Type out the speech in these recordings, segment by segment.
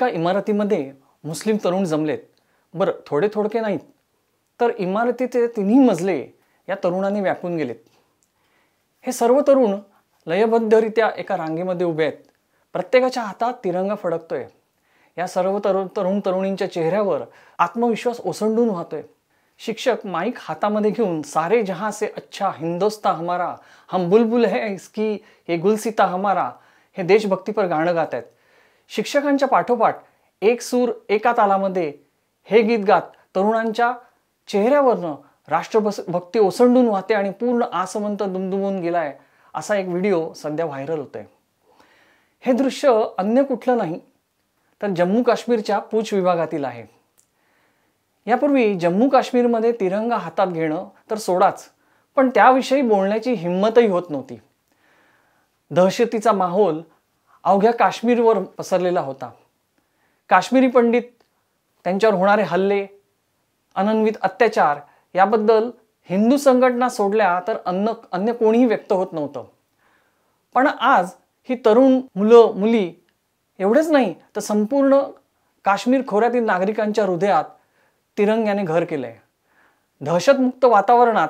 एका इमारतीमध्ये मुस्लिम तरुण जमलेत बरं थोडे थोडके नाहीत तर इमारतीचे तिन्ही मजले या तरुणांनी व्यापून गेलेत हे सर्व तरुण लयबद्धरित्या एका रांगेमध्ये उभे आहेत प्रत्येकाच्या हातात तिरंगा फडकतोय या सर्व तरुण तरुण तरुणींच्या चेहऱ्यावर आत्मविश्वास ओसंडून वाहतोय शिक्षक माईक हातामध्ये घेऊन सारे जहा से अच्छा हिंदोस्ता हमारा हम बुलबुल है इसकी हे गुलसिता हमारा हे देशभक्तीपर गाणं गात आहेत शिक्षकांच्या पाठोपाठ एक सूर एका तालामध्ये हे गीत गात तरुणांच्या चेहऱ्यावरनं भक्ती ओसंडून वाहते आणि पूर्ण आसमंत दुमदुमून गेलाय असा एक व्हिडिओ सध्या व्हायरल होतोय हे दृश्य अन्य कुठलं नाही तर जम्मू काश्मीरच्या पूछ विभागातील आहे यापूर्वी जम्मू काश्मीरमध्ये तिरंगा हातात घेणं तर सोडाच पण त्याविषयी बोलण्याची हिंमतही होत नव्हती दहशतीचा माहोल अवघ्या काश्मीरवर पसरलेला होता काश्मीरी पंडित त्यांच्यावर होणारे हल्ले अनन्वित अत्याचार याबद्दल हिंदू संघटना सोडल्या तर अन्न अन्य कोणीही व्यक्त होत नव्हतं पण आज ही तरुण मुलं मुली एवढंच नाही तर संपूर्ण काश्मीर खोऱ्यातील नागरिकांच्या हृदयात तिरंग्याने घर केलंय दहशतमुक्त वातावरणात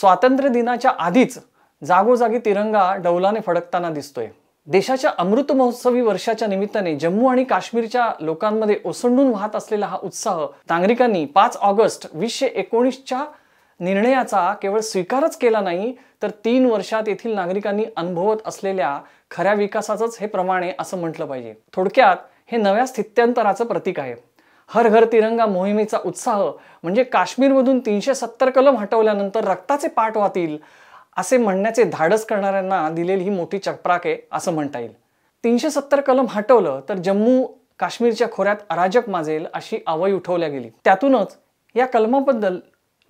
स्वातंत्र्य दिनाच्या आधीच जागोजागी तिरंगा डौलाने फडकताना दिसतोय देशाच्या अमृत महोत्सवी वर्षाच्या निमित्ताने जम्मू आणि काश्मीरच्या लोकांमध्ये ओसंडून वाहत असलेला हा उत्साह नागरिकांनी पाच ऑगस्ट वीसशे एकोणीसच्या निर्णयाचा केवळ स्वीकारच केला नाही तर तीन वर्षात येथील नागरिकांनी अनुभवत असलेल्या खऱ्या विकासाचंच हे प्रमाणे असं म्हटलं पाहिजे थोडक्यात हे नव्या स्थित्यंतराचं प्रतीक आहे हर घर तिरंगा मोहिमेचा उत्साह म्हणजे काश्मीरमधून तीनशे सत्तर कलम हटवल्यानंतर रक्ताचे पाठ वाहतील असे म्हणण्याचे धाडस करणाऱ्यांना दिलेली ही मोठी चकप्राक आहे असं म्हणता येईल तीनशे सत्तर कलम हटवलं तर जम्मू काश्मीरच्या खोऱ्यात अराजक माजेल अशी आवई उठवल्या गेली त्यातूनच या कलमाबद्दल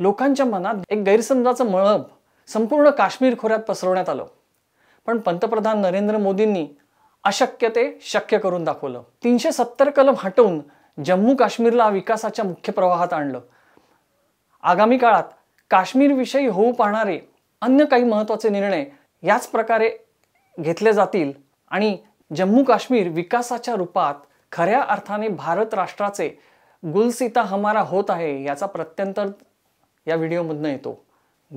लोकांच्या मनात एक गैरसमजाचं मळब संपूर्ण काश्मीर खोऱ्यात पसरवण्यात आलं पण पंतप्रधान नरेंद्र मोदींनी अशक्य ते शक्य करून दाखवलं तीनशे सत्तर कलम हटवून जम्मू काश्मीरला विकासाच्या मुख्य प्रवाहात आणलं आगामी काळात काश्मीरविषयी होऊ पाहणारे अन्य काही महत्त्वाचे निर्णय याच प्रकारे घेतले जातील आणि जम्मू काश्मीर विकासाच्या रूपात खऱ्या अर्थाने भारत राष्ट्राचे गुलसिता हमारा होत आहे याचा प्रत्यंतर या व्हिडिओमधनं येतो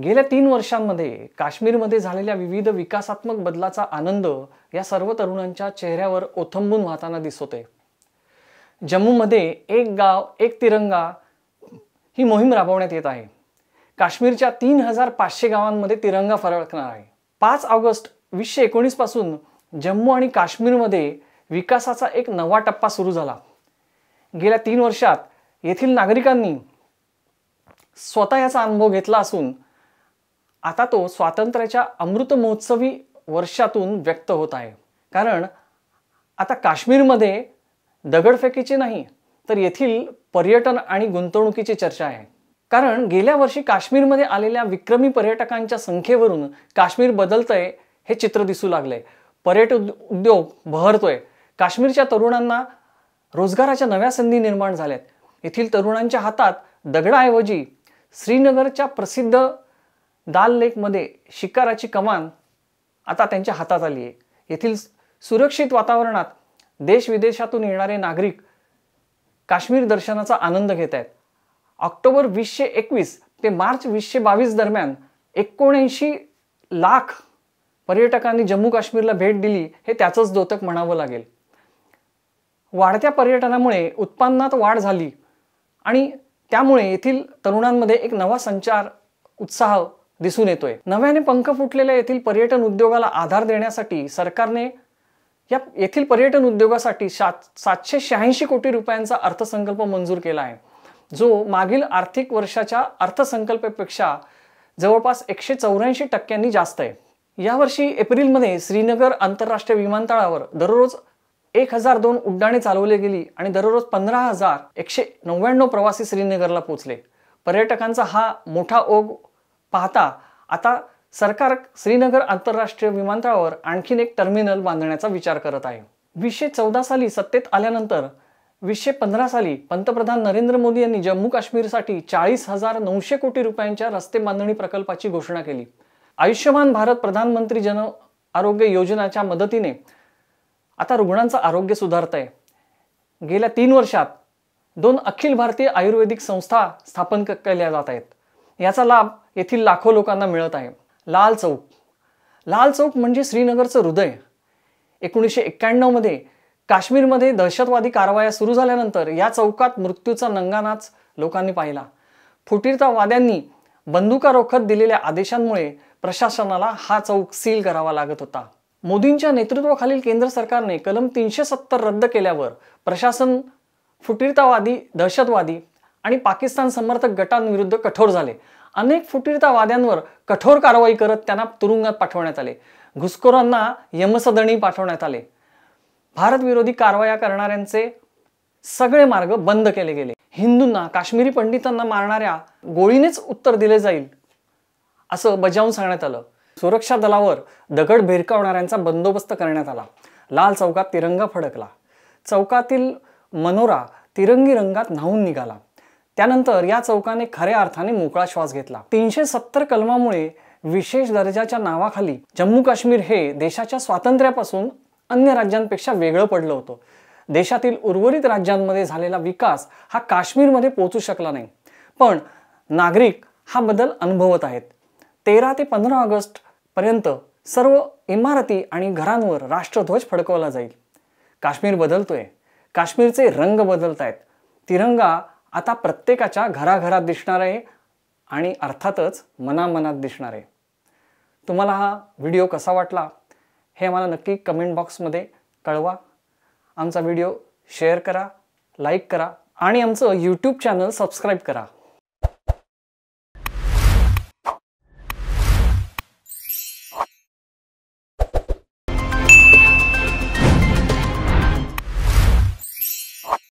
गेल्या तीन वर्षांमध्ये काश्मीरमध्ये झालेल्या विविध विकासात्मक बदलाचा आनंद या सर्व तरुणांच्या चेहऱ्यावर ओथंबून वाहताना दिसतोय जम्मूमध्ये एक गाव एक तिरंगा ही मोहीम राबवण्यात येत आहे काश्मीरच्या तीन हजार पाचशे गावांमध्ये तिरंगा फरकणार आहे पाच ऑगस्ट वीसशे एकोणीस पासून जम्मू आणि काश्मीरमध्ये विकासाचा एक नवा टप्पा सुरू झाला गेल्या तीन वर्षात येथील नागरिकांनी स्वतः याचा अनुभव घेतला असून आता तो स्वातंत्र्याच्या अमृत महोत्सवी वर्षातून व्यक्त होत आहे कारण आता काश्मीरमध्ये दगडफेकीची नाही तर येथील पर्यटन आणि गुंतवणुकीची चर्चा आहे कारण गेल्या वर्षी काश्मीरमध्ये आलेल्या विक्रमी पर्यटकांच्या संख्येवरून काश्मीर बदलतंय हे चित्र दिसू लागलंय पर्यट उद्योग बहरतोय काश्मीरच्या तरुणांना रोजगाराच्या नव्या संधी निर्माण झाल्यात येथील तरुणांच्या हातात दगडाऐवजी श्रीनगरच्या प्रसिद्ध दाल लेकमध्ये शिकाराची कमान आता त्यांच्या हातात आली आहे येथील सुरक्षित वातावरणात देश विदेशातून येणारे नागरिक काश्मीर दर्शनाचा आनंद घेत आहेत ऑक्टोबर वीसशे एकवीस ते मार्च वीसशे बावीस दरम्यान एकोणऐंशी लाख पर्यटकांनी जम्मू काश्मीरला भेट दिली हे त्याचंच द्योतक म्हणावं लागेल वाढत्या पर्यटनामुळे उत्पन्नात वाढ झाली आणि त्यामुळे येथील तरुणांमध्ये एक नवा संचार उत्साह दिसून येतोय नव्याने पंख फुटलेल्या येथील पर्यटन उद्योगाला आधार देण्यासाठी सरकारने या येथील पर्यटन उद्योगासाठी सात सातशे शहाऐंशी कोटी रुपयांचा अर्थसंकल्प मंजूर केला आहे जो मागील आर्थिक वर्षाच्या अर्थसंकल्पेपेक्षा जवळपास एकशे चौऱ्याऐंशी टक्क्यांनी जास्त आहे यावर्षी एप्रिलमध्ये श्रीनगर आंतरराष्ट्रीय विमानतळावर दररोज एक हजार दोन उड्डाणे चालवली गेली आणि दररोज पंधरा हजार एकशे नव्याण्णव प्रवासी श्रीनगरला पोहोचले पर्यटकांचा हा मोठा ओघ पाहता आता सरकार श्रीनगर आंतरराष्ट्रीय विमानतळावर आणखीन एक टर्मिनल बांधण्याचा विचार करत आहे वीसशे चौदा साली सत्तेत आल्यानंतर वीसशे पंधरा साली पंतप्रधान नरेंद्र मोदी यांनी जम्मू काश्मीरसाठी चाळीस हजार नऊशे कोटी रुपयांच्या रस्ते बांधणी प्रकल्पाची घोषणा केली आयुष्यमान भारत प्रधानमंत्री जन आरोग्य योजनाच्या मदतीने आता रुग्णांचं आरोग्य सुधारत आहे गेल्या तीन वर्षात दोन अखिल भारतीय आयुर्वेदिक संस्था स्थापन केल्या जात आहेत याचा लाभ येथील लाखो लोकांना मिळत आहे लाल चौक लाल चौक म्हणजे श्रीनगरचं हृदय एकोणीसशे एक्क्याण्णवमध्ये काश्मीरमध्ये दहशतवादी कारवाया सुरू झाल्यानंतर या चौकात मृत्यूचा नंगानाच लोकांनी पाहिला फुटीरतावाद्यांनी बंदुका रोखत दिलेल्या आदेशांमुळे प्रशासनाला हा चौक सील करावा लागत होता मोदींच्या नेतृत्वाखालील केंद्र सरकारने कलम तीनशे सत्तर रद्द केल्यावर प्रशासन फुटीरतावादी दहशतवादी आणि पाकिस्तान समर्थक गटांविरुद्ध कठोर झाले अनेक फुटीरतावाद्यांवर कठोर कारवाई करत त्यांना तुरुंगात पाठवण्यात आले घुसखोरांना यमसदणी पाठवण्यात आले भारत विरोधी कारवाया करणाऱ्यांचे सगळे मार्ग बंद केले गेले हिंदूंना काश्मीरी पंडितांना मारणाऱ्या गोळीनेच उत्तर दिले जाईल असं बजावून सांगण्यात आलं सुरक्षा दलावर दगड भिरकावणाऱ्यांचा बंदोबस्त करण्यात आला लाल चौकात तिरंगा फडकला चौकातील मनोरा तिरंगी रंगात न्हावून निघाला त्यानंतर या चौकाने खऱ्या अर्थाने मोकळा श्वास घेतला तीनशे सत्तर कलमामुळे विशेष दर्जाच्या नावाखाली जम्मू काश्मीर हे देशाच्या स्वातंत्र्यापासून अन्य राज्यांपेक्षा वेगळं पडलं होतं देशातील उर्वरित राज्यांमध्ये झालेला विकास हा काश्मीरमध्ये पोचू शकला नाही पण नागरिक हा बदल अनुभवत आहेत तेरा ते पंधरा ऑगस्टपर्यंत सर्व इमारती आणि घरांवर राष्ट्रध्वज फडकवला जाईल काश्मीर बदलतोय काश्मीरचे रंग बदलत आहेत तिरंगा आता प्रत्येकाच्या घराघरात दिसणार आहे आणि अर्थातच मनामनात दिसणार आहे तुम्हाला हा व्हिडिओ कसा वाटला हे आम्हाला नक्की कमेंट बॉक्समध्ये कळवा आमचा व्हिडिओ शेअर करा लाईक करा आणि आमचं यूट्यूब चॅनल सबस्क्राईब करा